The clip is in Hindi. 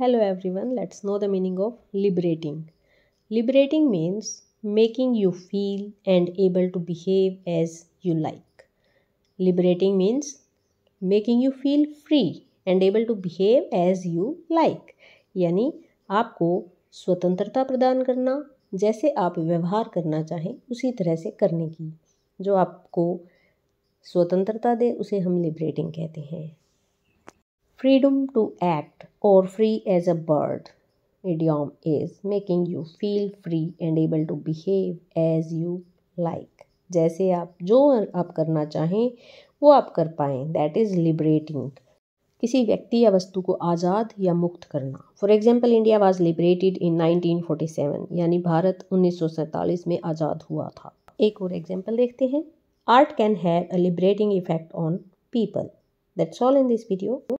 Hello everyone let's know the meaning of liberating liberating means making you feel and able to behave as you like liberating means making you feel free and able to behave as you like यानी आपको स्वतंत्रता प्रदान करना जैसे आप व्यवहार करना चाहें उसी तरह से करने की जो आपको स्वतंत्रता दे उसे हम लिबरेटिंग कहते हैं freedom to act or free as a bird. Idiom is making you feel free and able to behave as you like. जैसे आप जो आप करना चाहें वो आप कर पाएँ दैट इज़ लिबरेटिंग किसी व्यक्ति या वस्तु को आज़ाद या मुक्त करना for example India was liberated in 1947 यानी भारत उन्नीस में आज़ाद हुआ था एक और एग्जाम्पल देखते हैं art can have a liberating effect on people. That's all in this video.